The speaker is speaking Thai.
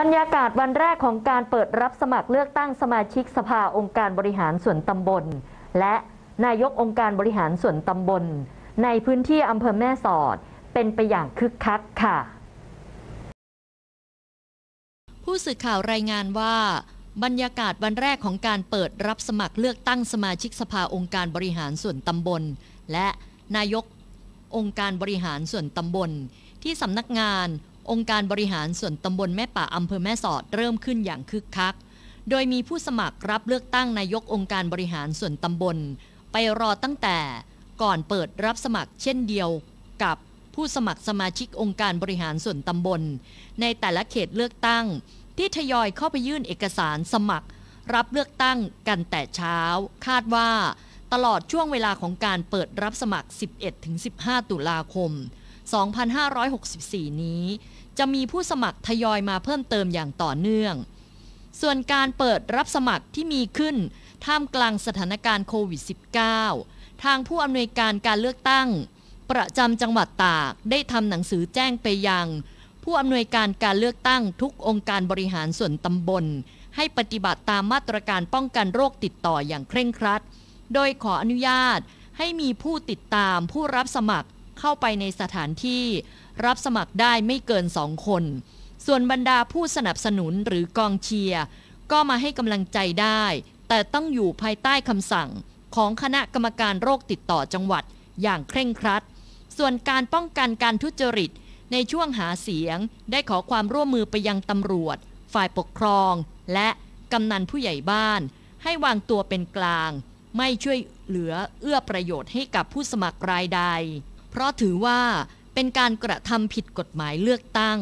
บรรยากาศวันแรกของการเปิดรับสมัครเลือกตั้งสมาชิกสภาองค์การบริหารส่วนตำบล และนายกองค์การบริหารส่วนตำบล ในพื้นที่อำเภอแม่สอดเป็นไปอย่างคึกคักค่ะ ผู้สื่อข่าวรายงานว่า บรรยากาศวันแรกของการเปิดรับสมัครเลือกตั้งสมาชิกสภาองค์การบริหารส่วนตำบล และนายกองค์การบริหารส่วนตำบลที่สำนักงานองค์การบริหารส่วนตำบลแม่ป่าอำเภอแม่สอดเริ่มขึ้นอย่างคึกคัก โดยมีผู้สมัครรับเลือกตั้งนายกองค์การบริหารส่วนตำบล ไปรอตั้งแต่ก่อนเปิดรับสมัครเช่นเดียวกับผู้สมัครสมาชิกองค์การบริหารส่วนตำบล ในแต่ละเขตเลือกตั้ง ที่ทยอยเข้าไปยื่นเอกสารสมัคร รับเลือกตั้งกันแต่เช้า คาดว่าตลอดช่วงเวลาของการเปิดรับสมัคร 11-15 ตุลาคม2564 นี้ จะมีผู้สมัครทยอยมาเพิ่มเติมอย่างต่อเนื่อง ส่วนการเปิดรับสมัครที่มีขึ้นท่ามกลางสถานการณ์โควิด -19 ทางผู้อำนวยการการเลือกตั้ง ประจำจังหวัดตากได้ทำหนังสือแจ้งไปยัง ผู้อำนวยการการเลือกตั้งทุกองค์การบริหารส่วนตำบล ให้ปฏิบัติตามมาตรการป้องกันโรคติดต่ออย่างเคร่งครัด โดยขออนุญาตให้มีผู้ติดตามผู้รับสมัครเข้าไปในสถานที่ รับสมัครได้ไม่เกินสองคน ส่วนบรรดาผู้สนับสนุนหรือกองเชียร์ก็มาให้กำลังใจได้ แต่ต้องอยู่ภายใต้คำสั่งของคณะกรรมการโรคติดต่อจังหวัดอย่างเคร่งครัด ส่วนการป้องกันการทุจริตในช่วงหาเสียงได้ขอความร่วมมือไปยังตำรวจ ฝ่ายปกครอง และกำนันผู้ใหญ่บ้าน ให้วางตัวเป็นกลาง ไม่ช่วยเหลือเอื้อประโยชน์ให้กับผู้สมัครรายใดเพราะถือว่าเป็นการกระทำผิดกฎหมายเลือกตั้ง